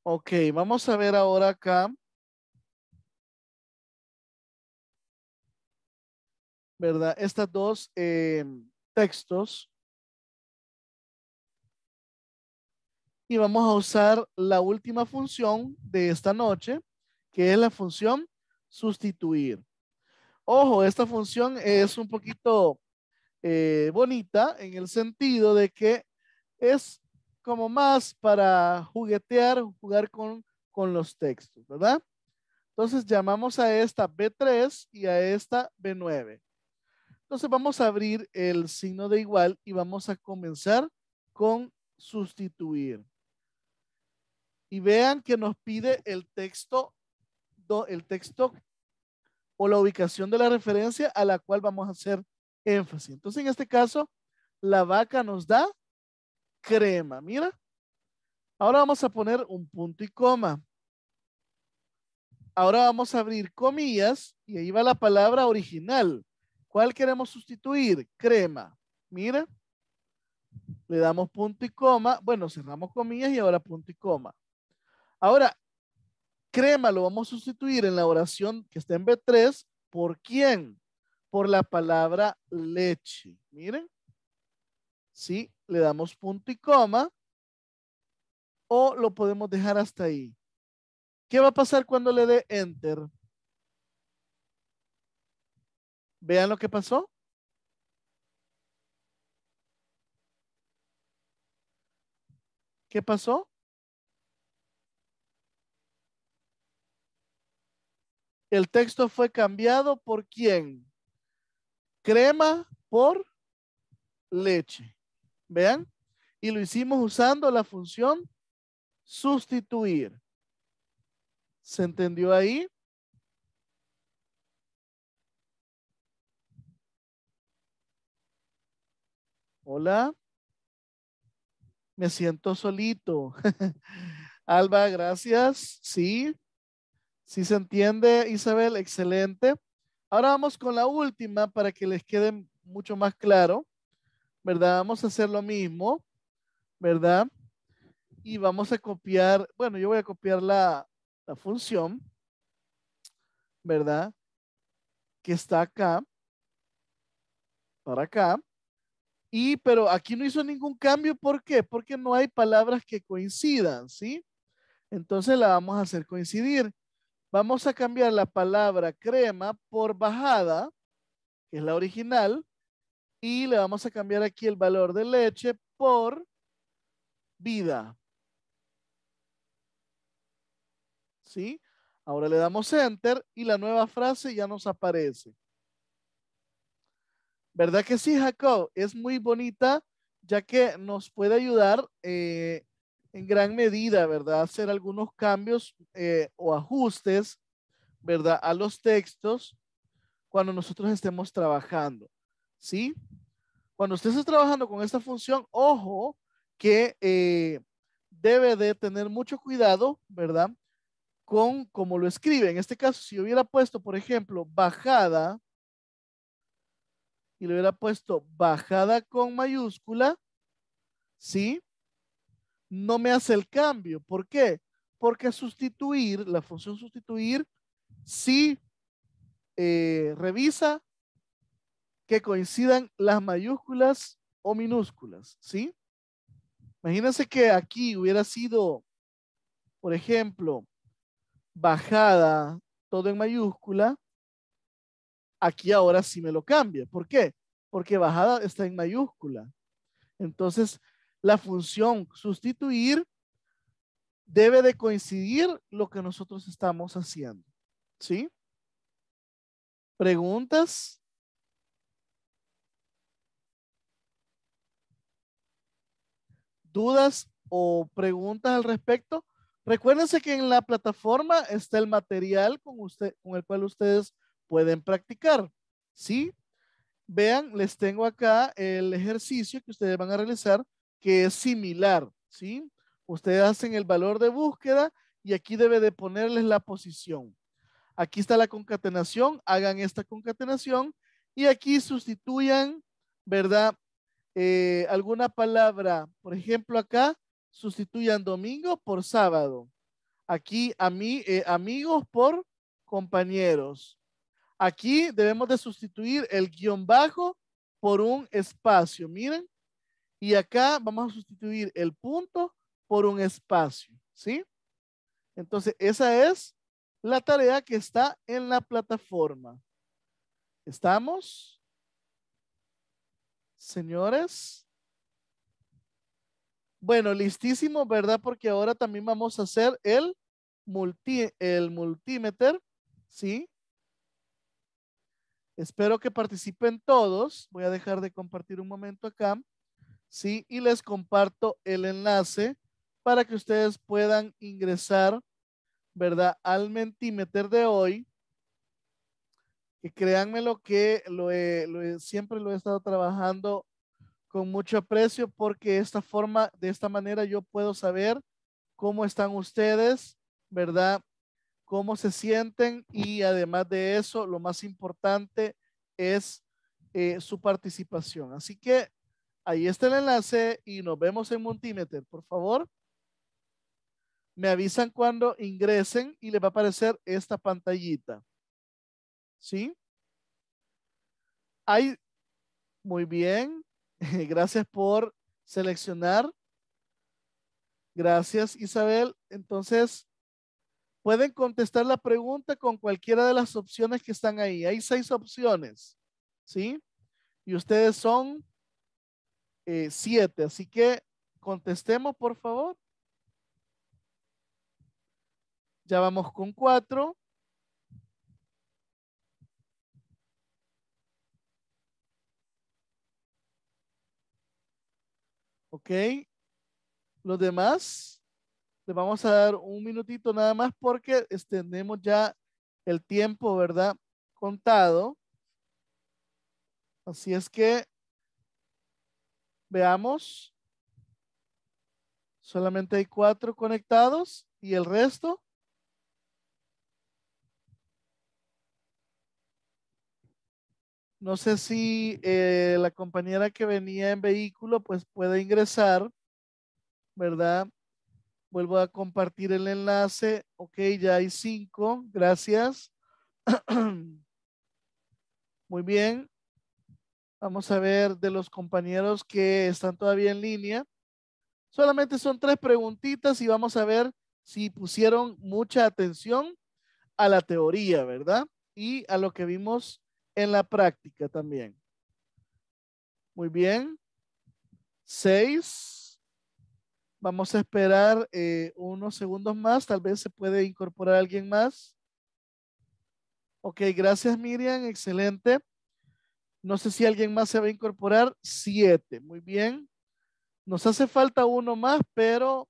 Ok, vamos a ver ahora acá. ¿Verdad? Estas dos eh, textos. Y vamos a usar la última función de esta noche, que es la función sustituir. Ojo, esta función es un poquito eh, bonita en el sentido de que es como más para juguetear, jugar con, con los textos, ¿verdad? Entonces llamamos a esta B3 y a esta B9. Entonces vamos a abrir el signo de igual y vamos a comenzar con sustituir. Y vean que nos pide el texto, el texto o la ubicación de la referencia a la cual vamos a hacer énfasis. Entonces en este caso, la vaca nos da crema. Mira. Ahora vamos a poner un punto y coma. Ahora vamos a abrir comillas y ahí va la palabra original. ¿Cuál queremos sustituir? Crema. Mira. Le damos punto y coma. Bueno, cerramos comillas y ahora punto y coma. Ahora, crema lo vamos a sustituir en la oración que está en B3. ¿Por quién? Por la palabra leche. Miren. ¿Sí? le damos punto y coma o lo podemos dejar hasta ahí. ¿Qué va a pasar cuando le dé enter? Vean lo que pasó. ¿Qué pasó? El texto fue cambiado por quién? Crema por leche. Vean, y lo hicimos usando la función sustituir. ¿Se entendió ahí? Hola. Me siento solito. Alba, gracias. Sí. Sí se entiende, Isabel. Excelente. Ahora vamos con la última para que les quede mucho más claro. ¿verdad? Vamos a hacer lo mismo, ¿verdad? Y vamos a copiar, bueno, yo voy a copiar la, función, ¿verdad? Que está acá, para acá. Y, pero aquí no hizo ningún cambio, ¿por qué? Porque no hay palabras que coincidan, ¿sí? Entonces la vamos a hacer coincidir. Vamos a cambiar la palabra crema por bajada, que es la original, y le vamos a cambiar aquí el valor de leche por vida. ¿Sí? Ahora le damos enter y la nueva frase ya nos aparece. ¿Verdad que sí, Jacob? Es muy bonita, ya que nos puede ayudar eh, en gran medida, ¿verdad? Hacer algunos cambios eh, o ajustes, ¿verdad? A los textos cuando nosotros estemos trabajando. ¿sí? Cuando usted está trabajando con esta función, ojo que eh, debe de tener mucho cuidado, ¿verdad? Con cómo lo escribe. En este caso, si yo hubiera puesto, por ejemplo, bajada, y le hubiera puesto bajada con mayúscula, ¿sí? No me hace el cambio. ¿Por qué? Porque sustituir, la función sustituir, sí eh, revisa que coincidan las mayúsculas o minúsculas, ¿sí? Imagínense que aquí hubiera sido, por ejemplo, bajada, todo en mayúscula. Aquí ahora sí me lo cambia. ¿Por qué? Porque bajada está en mayúscula. Entonces, la función sustituir debe de coincidir lo que nosotros estamos haciendo. ¿Sí? ¿Preguntas? dudas o preguntas al respecto, recuérdense que en la plataforma está el material con, usted, con el cual ustedes pueden practicar. ¿Sí? Vean, les tengo acá el ejercicio que ustedes van a realizar que es similar. ¿Sí? Ustedes hacen el valor de búsqueda y aquí debe de ponerles la posición. Aquí está la concatenación, hagan esta concatenación y aquí sustituyan, ¿verdad? Eh, alguna palabra, por ejemplo acá, sustituyan domingo por sábado. Aquí a mí, eh, amigos por compañeros. Aquí debemos de sustituir el guión bajo por un espacio, miren. Y acá vamos a sustituir el punto por un espacio, ¿sí? Entonces, esa es la tarea que está en la plataforma. ¿Estamos? Señores. Bueno, listísimo, ¿verdad? Porque ahora también vamos a hacer el, multi, el multímeter, ¿sí? Espero que participen todos. Voy a dejar de compartir un momento acá, ¿sí? Y les comparto el enlace para que ustedes puedan ingresar, ¿verdad? Al mentimeter de hoy y créanme lo que siempre lo he estado trabajando con mucho aprecio porque esta forma, de esta manera yo puedo saber cómo están ustedes, ¿verdad? Cómo se sienten y además de eso, lo más importante es eh, su participación. Así que ahí está el enlace y nos vemos en Multimeter, por favor. Me avisan cuando ingresen y les va a aparecer esta pantallita. ¿sí? Hay, muy bien, gracias por seleccionar. Gracias, Isabel. Entonces, pueden contestar la pregunta con cualquiera de las opciones que están ahí. Hay seis opciones, ¿sí? Y ustedes son eh, siete, así que contestemos, por favor. Ya vamos con cuatro. ¿Ok? Los demás, le vamos a dar un minutito nada más porque extendemos ya el tiempo, ¿verdad? Contado. Así es que veamos. Solamente hay cuatro conectados y el resto No sé si eh, la compañera que venía en vehículo pues puede ingresar, ¿verdad? Vuelvo a compartir el enlace. Ok, ya hay cinco. Gracias. Muy bien. Vamos a ver de los compañeros que están todavía en línea. Solamente son tres preguntitas y vamos a ver si pusieron mucha atención a la teoría, ¿verdad? Y a lo que vimos en la práctica también. Muy bien. Seis. Vamos a esperar eh, unos segundos más. Tal vez se puede incorporar alguien más. Ok, gracias Miriam. Excelente. No sé si alguien más se va a incorporar. Siete. Muy bien. Nos hace falta uno más, pero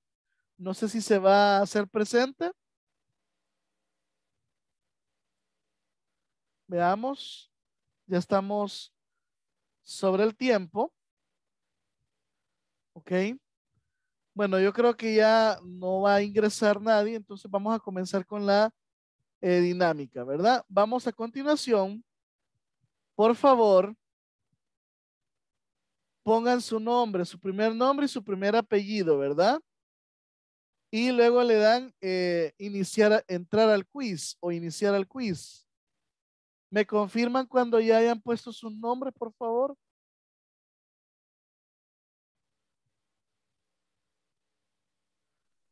no sé si se va a hacer presente. Veamos. Ya estamos sobre el tiempo. Ok. Bueno, yo creo que ya no va a ingresar nadie, entonces vamos a comenzar con la eh, dinámica, ¿verdad? Vamos a continuación. Por favor, pongan su nombre, su primer nombre y su primer apellido, ¿verdad? Y luego le dan eh, iniciar, entrar al quiz o iniciar al quiz. ¿Me confirman cuando ya hayan puesto sus nombres, por favor?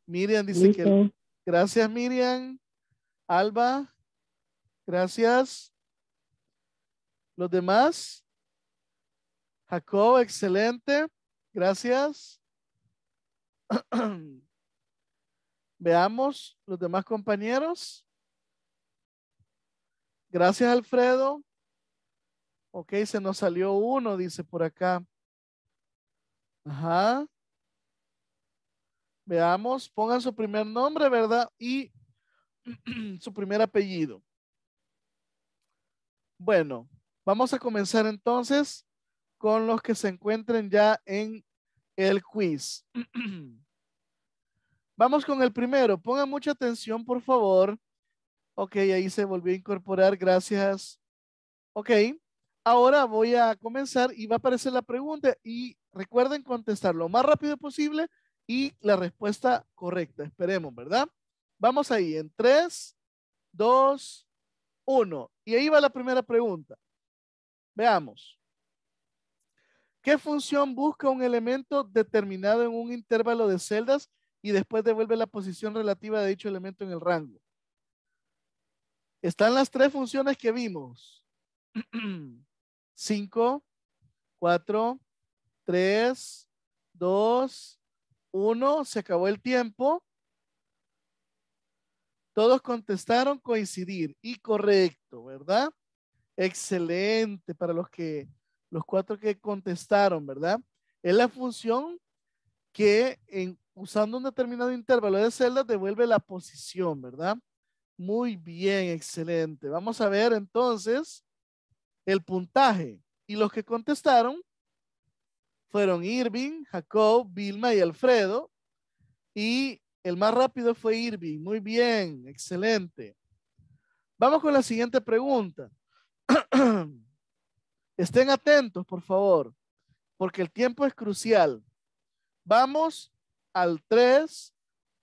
Miriam dice que... Gracias, Miriam. Alba, gracias. ¿Los demás? Jacob, excelente. Gracias. Veamos los demás compañeros. Gracias, Alfredo. Ok, se nos salió uno, dice por acá. Ajá. Veamos, pongan su primer nombre, ¿verdad? Y su primer apellido. Bueno, vamos a comenzar entonces con los que se encuentren ya en el quiz. vamos con el primero. Pongan mucha atención, por favor. Ok, ahí se volvió a incorporar, gracias. Ok, ahora voy a comenzar y va a aparecer la pregunta y recuerden contestar lo más rápido posible y la respuesta correcta. Esperemos, ¿verdad? Vamos ahí en 3, 2, 1. Y ahí va la primera pregunta. Veamos. ¿Qué función busca un elemento determinado en un intervalo de celdas y después devuelve la posición relativa de dicho elemento en el rango? Están las tres funciones que vimos. 5, 4, 3, 2, 1. Se acabó el tiempo. Todos contestaron coincidir y correcto, ¿verdad? Excelente para los que, los cuatro que contestaron, ¿verdad? Es la función que en, usando un determinado intervalo de celdas devuelve la posición, ¿verdad? Muy bien, excelente. Vamos a ver entonces el puntaje. Y los que contestaron fueron Irving, Jacob, Vilma y Alfredo. Y el más rápido fue Irving. Muy bien, excelente. Vamos con la siguiente pregunta. Estén atentos, por favor, porque el tiempo es crucial. Vamos al 3,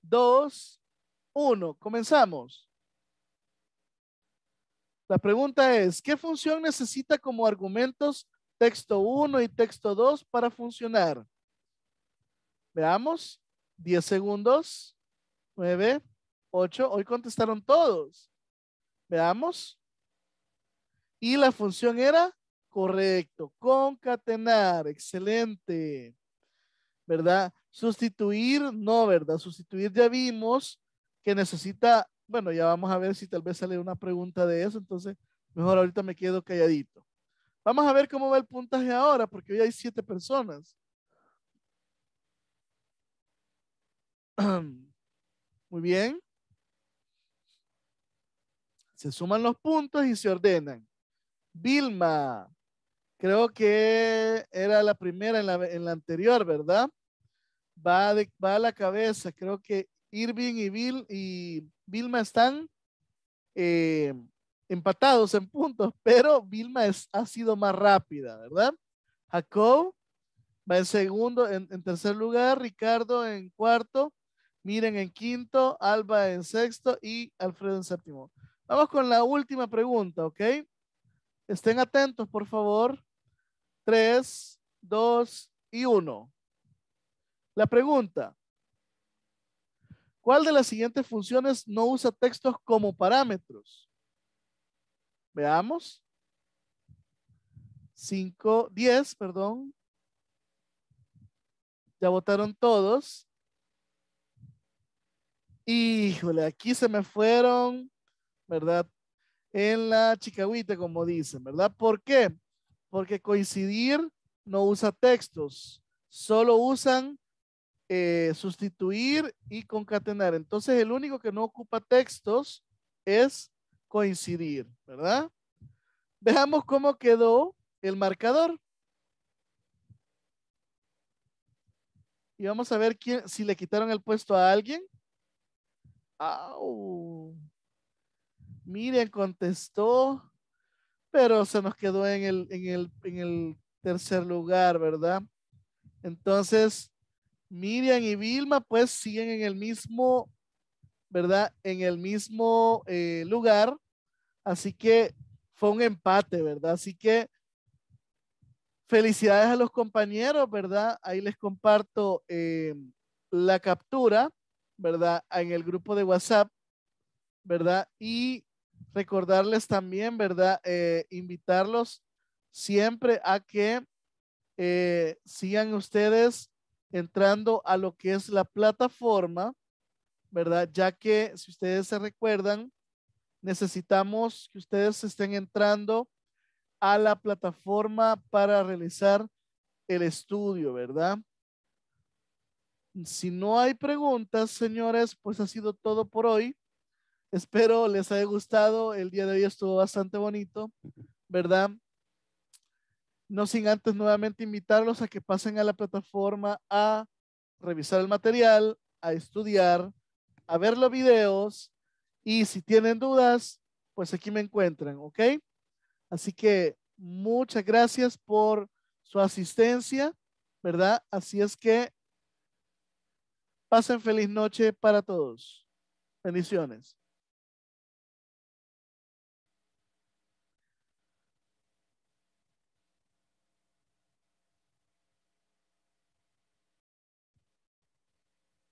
2, 1. Comenzamos. La pregunta es, ¿qué función necesita como argumentos texto 1 y texto 2 para funcionar? Veamos, 10 segundos, 9, 8, hoy contestaron todos. Veamos. Y la función era correcto, concatenar, excelente. ¿Verdad? Sustituir, no, ¿verdad? Sustituir ya vimos que necesita bueno, ya vamos a ver si tal vez sale una pregunta de eso, entonces mejor ahorita me quedo calladito. Vamos a ver cómo va el puntaje ahora, porque hoy hay siete personas. Muy bien. Se suman los puntos y se ordenan. Vilma, creo que era la primera en la, anterior, ¿verdad? Va, va a la cabeza, creo que Irving y y Vilma están eh, empatados en puntos, pero Vilma ha sido más rápida, ¿verdad? Jacob va en segundo, en, en, tercer lugar, Ricardo en cuarto, Miren en quinto, Alba en sexto y Alfredo en séptimo. Vamos con la última pregunta, ¿ok? Estén atentos, por favor. Tres, dos y uno. La pregunta, ¿Cuál de las siguientes funciones no usa textos como parámetros? Veamos. 5, 10, perdón. Ya votaron todos. Híjole, aquí se me fueron, ¿verdad? En la chicahuita, como dicen, ¿verdad? ¿Por qué? Porque coincidir no usa textos, solo usan eh, sustituir y concatenar. Entonces el único que no ocupa textos es coincidir, ¿verdad? Veamos cómo quedó el marcador. Y vamos a ver quién, si le quitaron el puesto a alguien. ¡Au! Miren, contestó, pero se nos quedó en el, en el tercer lugar, ¿verdad? Entonces, Miriam y Vilma pues siguen en el mismo, ¿verdad? En el mismo eh, lugar. Así que fue un empate, ¿verdad? Así que felicidades a los compañeros, ¿verdad? Ahí les comparto eh, la captura, ¿verdad? En el grupo de WhatsApp, ¿verdad? Y recordarles también, ¿verdad? Eh, invitarlos siempre a que sigan ustedes entrando a lo que es la plataforma, ¿verdad? Ya que si ustedes se recuerdan, necesitamos que ustedes estén entrando a la plataforma para realizar el estudio, ¿verdad? Si no hay preguntas, señores, pues ha sido todo por hoy. Espero les haya gustado. El día de hoy estuvo bastante bonito, ¿verdad? no sin antes nuevamente invitarlos a que pasen a la plataforma a revisar el material, a estudiar, a ver los videos y si tienen dudas, pues aquí me encuentran, ¿ok? Así que muchas gracias por su asistencia, ¿verdad? Así es que pasen feliz noche para todos. Bendiciones.